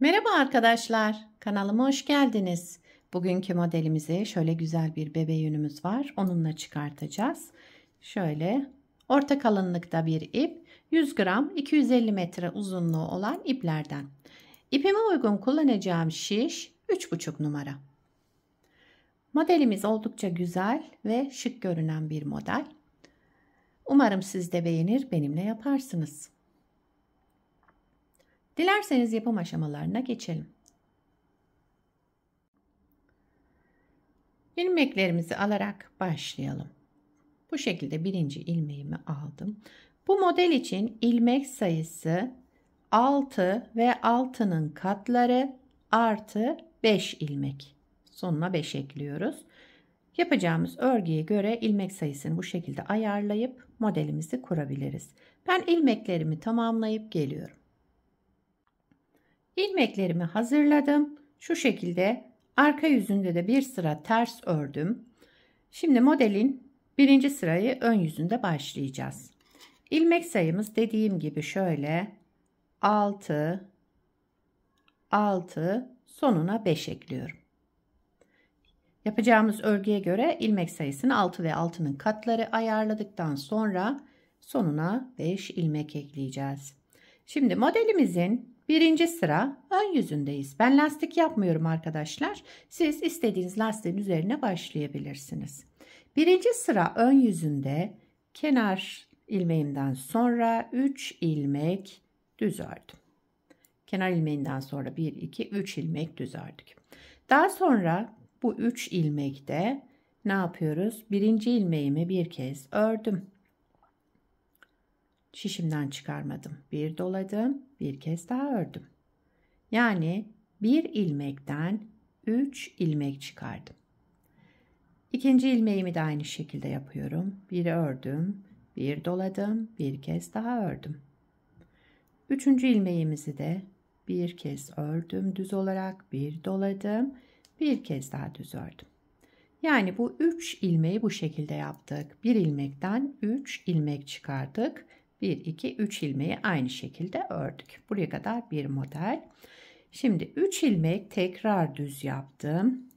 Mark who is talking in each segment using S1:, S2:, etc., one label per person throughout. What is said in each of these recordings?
S1: Merhaba arkadaşlar, kanalıma hoş geldiniz. Bugünkü modelimize şöyle güzel bir bebe yünümüz var. Onunla çıkartacağız. Şöyle orta kalınlıkta bir ip, 100 gram 250 metre uzunluğu olan iplerden. İpime uygun kullanacağım şiş 3,5 numara. Modelimiz oldukça güzel ve şık görünen bir model. Umarım siz de beğenir, benimle yaparsınız. Dilerseniz yapım aşamalarına geçelim. İlmeklerimizi alarak başlayalım. Bu şekilde birinci ilmeğimi aldım. Bu model için ilmek sayısı 6 ve 6'nın katları artı 5 ilmek. Sonuna 5 ekliyoruz. Yapacağımız örgüye göre ilmek sayısını bu şekilde ayarlayıp modelimizi kurabiliriz. Ben ilmeklerimi tamamlayıp geliyorum ilmeklerimi hazırladım. Şu şekilde arka yüzünde de bir sıra ters ördüm. Şimdi modelin birinci sırayı ön yüzünde başlayacağız. İlmek sayımız dediğim gibi şöyle 6 6 sonuna 5 ekliyorum. Yapacağımız örgüye göre ilmek sayısını 6 ve 6'nın katları ayarladıktan sonra sonuna 5 ilmek ekleyeceğiz. Şimdi modelimizin Birinci sıra ön yüzündeyiz. Ben lastik yapmıyorum arkadaşlar. Siz istediğiniz lastiğin üzerine başlayabilirsiniz. Birinci sıra ön yüzünde kenar ilmeğimden sonra 3 ilmek düz ördüm. Kenar ilmeğinden sonra 1, 2, 3 ilmek düz ördük. Daha sonra bu 3 ilmekte ne yapıyoruz? Birinci ilmeğimi bir kez ördüm. Şişimden çıkarmadım. Bir doladım, bir kez daha ördüm. Yani bir ilmekten üç ilmek çıkardım. İkinci ilmeğimi de aynı şekilde yapıyorum. Bir ördüm, bir doladım, bir kez daha ördüm. Üçüncü ilmeğimizi de bir kez ördüm düz olarak, bir doladım, bir kez daha düz ördüm. Yani bu 3 ilmeği bu şekilde yaptık. Bir ilmekten 3 ilmek çıkardık. 1, 2, 3 ilmeği aynı şekilde ördük. Buraya kadar bir model. Şimdi 3 ilmek tekrar düz yaptım.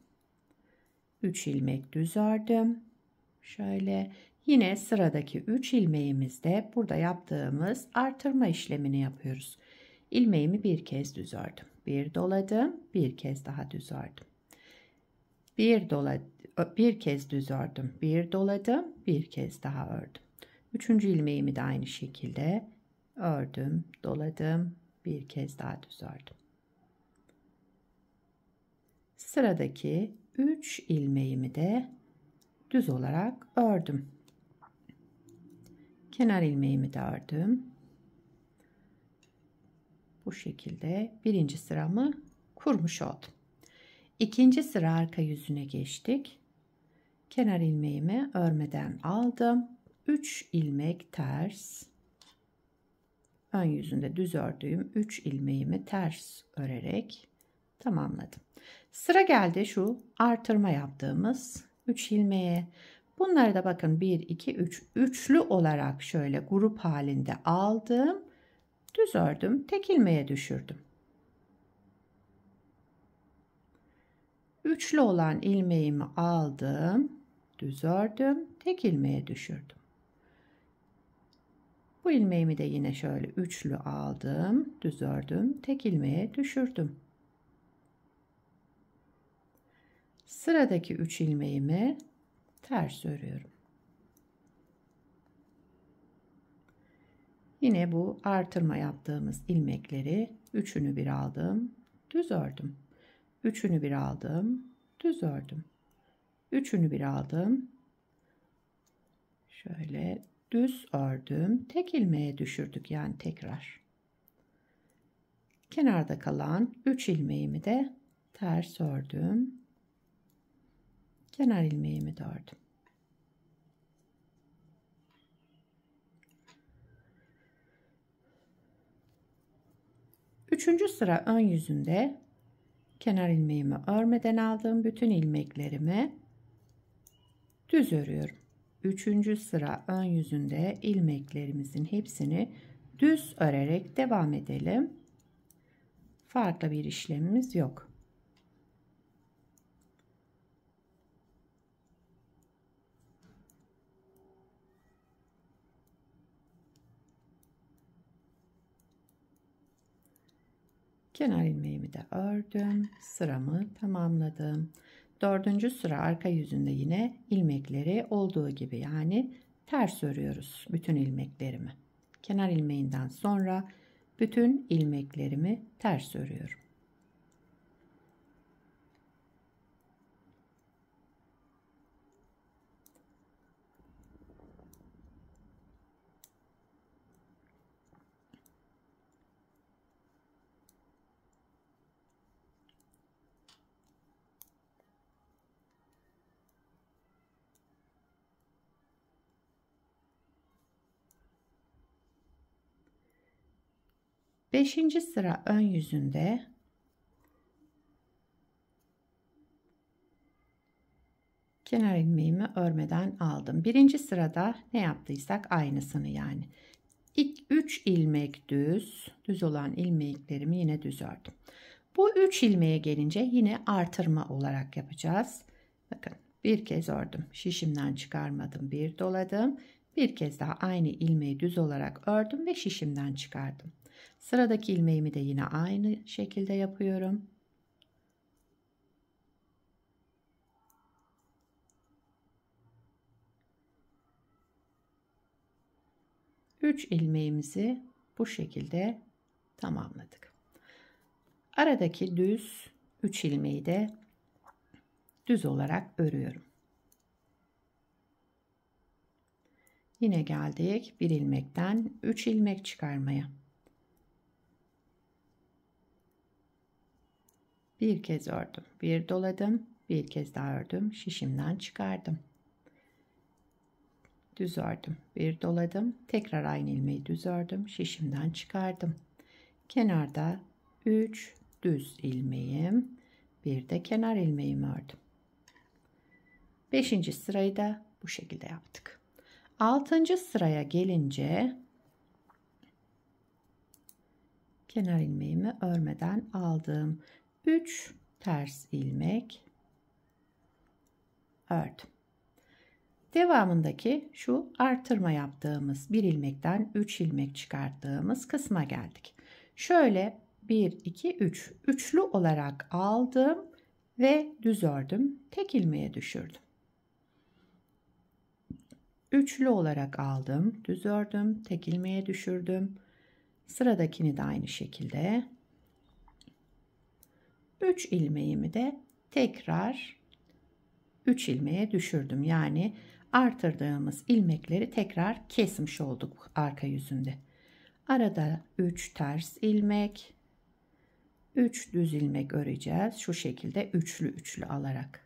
S1: 3 ilmek düz ördüm. Şöyle yine sıradaki 3 ilmeğimizde burada yaptığımız artırma işlemini yapıyoruz. İlmeğimi bir kez düz ördüm. Bir doladım, bir kez daha düz ördüm. Bir doladım, bir kez düz ördüm. Bir doladım, bir kez daha ördüm. Üçüncü ilmeğimi de aynı şekilde ördüm, doladım, bir kez daha düz ördüm. Sıradaki 3 ilmeğimi de düz olarak ördüm. Kenar ilmeğimi de ördüm. Bu şekilde birinci sıramı kurmuş oldum. İkinci sıra arka yüzüne geçtik. Kenar ilmeğimi örmeden aldım. 3 ilmek ters ön yüzünde düz ördüğüm 3 ilmeğimi ters örerek tamamladım. Sıra geldi şu artırma yaptığımız 3 ilmeğe. Bunları da bakın 1 2 3 üçlü olarak şöyle grup halinde aldım. Düz ördüm, tek ilmeğe düşürdüm. Üçlü olan ilmeğimi aldım, düz ördüm, tek ilmeğe düşürdüm. Bu ilmeğimi de yine şöyle üçlü aldım, düz ördüm, tek ilmeğe düşürdüm. Sıradaki 3 ilmeğimi ters örüyorum. Yine bu artırma yaptığımız ilmekleri üçünü bir aldım, düz ördüm. Üçünü bir aldım, düz ördüm. Üçünü bir aldım. Şöyle düz ördüm. Tek ilmeğe düşürdük yani tekrar. Kenarda kalan 3 ilmeğimi de ters ördüm. Kenar ilmeğimi de ördüm. Üçüncü sıra ön yüzünde kenar ilmeğimi örmeden aldığım bütün ilmeklerimi düz örüyorum. Üçüncü sıra ön yüzünde ilmeklerimizin hepsini düz örerek devam edelim. Farklı bir işlemimiz yok. Kenar ilmeğimi de ördüm. Sıramı tamamladım. Dördüncü sıra arka yüzünde yine ilmekleri olduğu gibi yani ters örüyoruz bütün ilmeklerimi. Kenar ilmeğinden sonra bütün ilmeklerimi ters örüyorum. 5. sıra ön yüzünde kenar ilmeğimi örmeden aldım. Birinci sırada ne yaptıysak aynısını yani. İlk 3 ilmek düz, düz olan ilmeklerimi yine düz ördüm. Bu 3 ilmeğe gelince yine artırma olarak yapacağız. Bakın bir kez ördüm. Şişimden çıkarmadım, bir doladım. Bir kez daha aynı ilmeği düz olarak ördüm ve şişimden çıkardım. Sıradaki ilmeğimi de yine aynı şekilde yapıyorum. Üç ilmeğimizi bu şekilde tamamladık. Aradaki düz üç ilmeği de düz olarak örüyorum. Yine geldik bir ilmekten üç ilmek çıkarmaya. Bir kez ördüm, bir doladım, bir kez daha ördüm, şişimden çıkardım. Düz ördüm, bir doladım, tekrar aynı ilmeği düz ördüm, şişimden çıkardım. Kenarda 3 düz ilmeğim, bir de kenar ilmeğimi ördüm. 5. sırayı da bu şekilde yaptık. 6. sıraya gelince kenar ilmeğimi örmeden aldım. 3 ters ilmek ördüm. Devamındaki şu artırma yaptığımız bir ilmekten 3 ilmek çıkarttığımız kısma geldik. Şöyle 1 2 3 üçlü olarak aldım ve düz ördüm. Tek ilmeğe düşürdüm. Üçlü olarak aldım, düz ördüm, tek ilmeğe düşürdüm. Sıradakini de aynı şekilde 3 ilmeğimi de tekrar 3 ilmeğe düşürdüm. Yani artırdığımız ilmekleri tekrar kesmiş olduk arka yüzünde. Arada 3 ters ilmek, 3 düz ilmek öreceğiz. Şu şekilde üçlü üçlü alarak.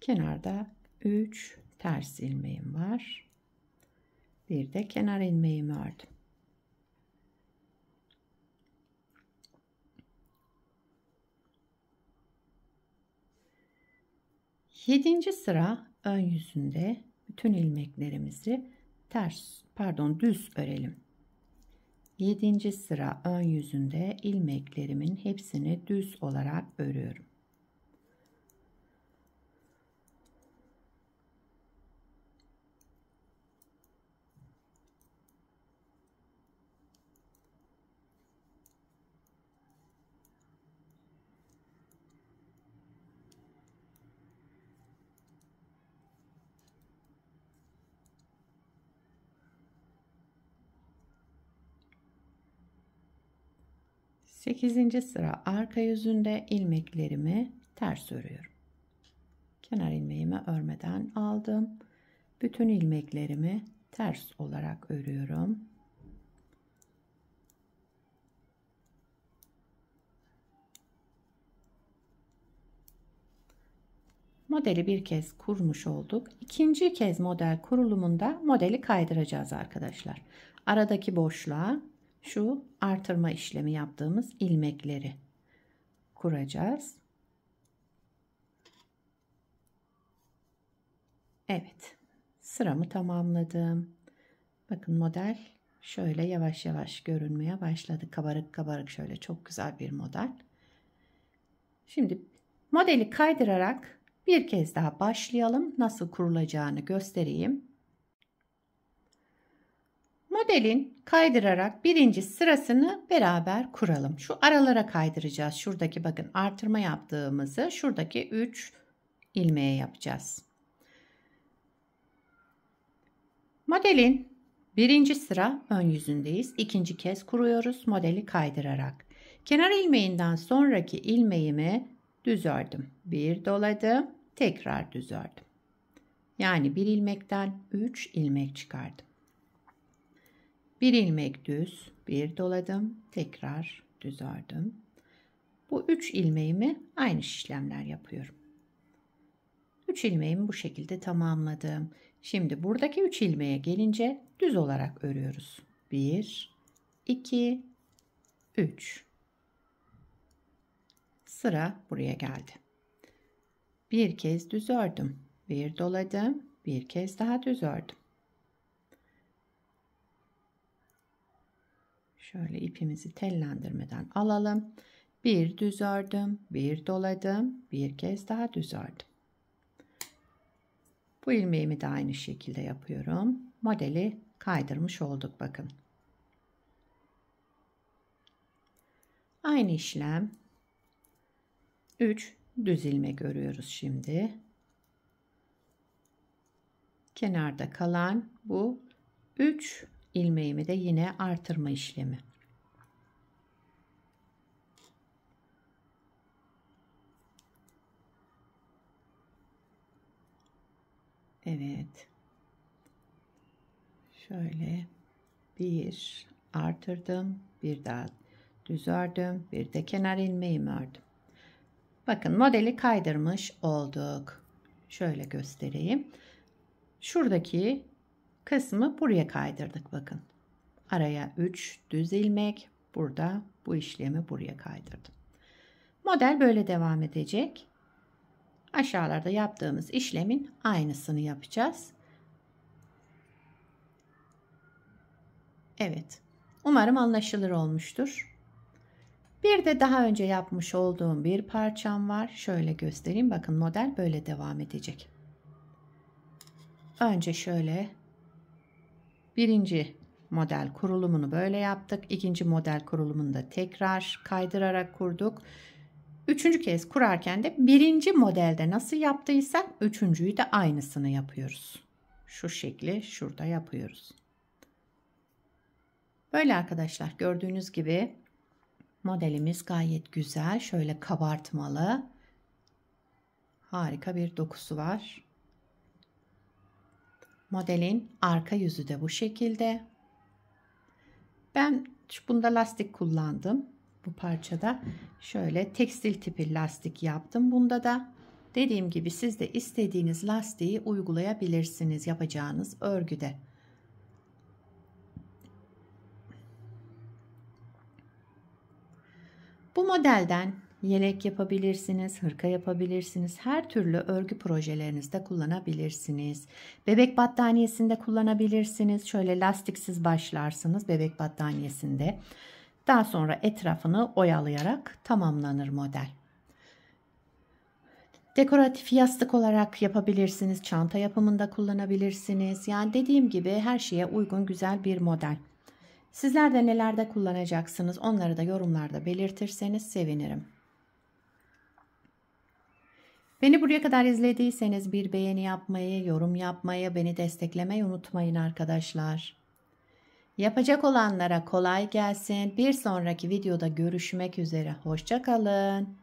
S1: Kenarda 3 ters ilmeğim var bir de kenar ilmeğimi ördüm. Yedinci sıra ön yüzünde bütün ilmeklerimizi ters pardon düz örelim. Yedinci sıra ön yüzünde ilmeklerimin hepsini düz olarak örüyorum. 8. sıra arka yüzünde ilmeklerimi ters örüyorum. Kenar ilmeğimi örmeden aldım. Bütün ilmeklerimi ters olarak örüyorum. Modeli bir kez kurmuş olduk. İkinci kez model kurulumunda modeli kaydıracağız arkadaşlar. Aradaki boşluğa şu artırma işlemi yaptığımız ilmekleri kuracağız. Evet. Sıramı tamamladım. Bakın model şöyle yavaş yavaş görünmeye başladı. Kabarık kabarık şöyle çok güzel bir model. Şimdi modeli kaydırarak bir kez daha başlayalım. Nasıl kurulacağını göstereyim. Modelin kaydırarak birinci sırasını beraber kuralım. Şu aralara kaydıracağız. Şuradaki bakın artırma yaptığımızı şuradaki 3 ilmeğe yapacağız. Modelin birinci sıra ön yüzündeyiz. İkinci kez kuruyoruz modeli kaydırarak. Kenar ilmeğinden sonraki ilmeğimi düz ördüm. Bir doladım. Tekrar düz ördüm. Yani bir ilmekten 3 ilmek çıkardım. Bir ilmek düz, bir doladım, tekrar düz ördüm. Bu 3 ilmeğimi aynı işlemler yapıyorum. 3 ilmeğimi bu şekilde tamamladım. Şimdi buradaki 3 ilmeğe gelince düz olarak örüyoruz. 1 2 3 Sıra buraya geldi. Bir kez düz ördüm. Bir doladım. Bir kez daha düz ördüm. Şöyle ipimizi tellendirmeden alalım. Bir düz ördüm, bir doladım, bir kez daha düz ördüm. Bu ilmeğimi de aynı şekilde yapıyorum. Modeli kaydırmış olduk bakın. Aynı işlem 3 düz ilmek örüyoruz şimdi. Kenarda kalan bu 3 ilmeğimi de yine artırma işlemi. Evet. Şöyle bir artırdım, bir daha düz ördüm, bir de kenar ilmeğimi ördüm. Bakın modeli kaydırmış olduk. Şöyle göstereyim. Şuradaki kısmı buraya kaydırdık bakın. Araya 3 düz ilmek burada bu işlemi buraya kaydırdım. Model böyle devam edecek. Aşağılarda yaptığımız işlemin aynısını yapacağız. Evet. Umarım anlaşılır olmuştur. Bir de daha önce yapmış olduğum bir parçam var. Şöyle göstereyim. Bakın model böyle devam edecek. Önce şöyle Birinci model kurulumunu böyle yaptık. İkinci model kurulumunu da tekrar kaydırarak kurduk. Üçüncü kez kurarken de birinci modelde nasıl yaptıysak üçüncüyü de aynısını yapıyoruz. Şu şekli şurada yapıyoruz. Böyle arkadaşlar gördüğünüz gibi modelimiz gayet güzel. Şöyle kabartmalı. Harika bir dokusu var. Modelin arka yüzü de bu şekilde. Ben bunda lastik kullandım. Bu parçada şöyle tekstil tipi lastik yaptım. Bunda da dediğim gibi siz de istediğiniz lastiği uygulayabilirsiniz yapacağınız örgüde. Bu modelden Yelek yapabilirsiniz, hırka yapabilirsiniz. Her türlü örgü projelerinizde kullanabilirsiniz. Bebek battaniyesinde kullanabilirsiniz. Şöyle lastiksiz başlarsınız bebek battaniyesinde. Daha sonra etrafını oyalayarak tamamlanır model. Dekoratif yastık olarak yapabilirsiniz. Çanta yapımında kullanabilirsiniz. Yani dediğim gibi her şeye uygun güzel bir model. Sizler de nelerde kullanacaksınız onları da yorumlarda belirtirseniz sevinirim. Beni buraya kadar izlediyseniz bir beğeni yapmayı, yorum yapmayı, beni desteklemeyi unutmayın arkadaşlar. Yapacak olanlara kolay gelsin. Bir sonraki videoda görüşmek üzere. Hoşçakalın.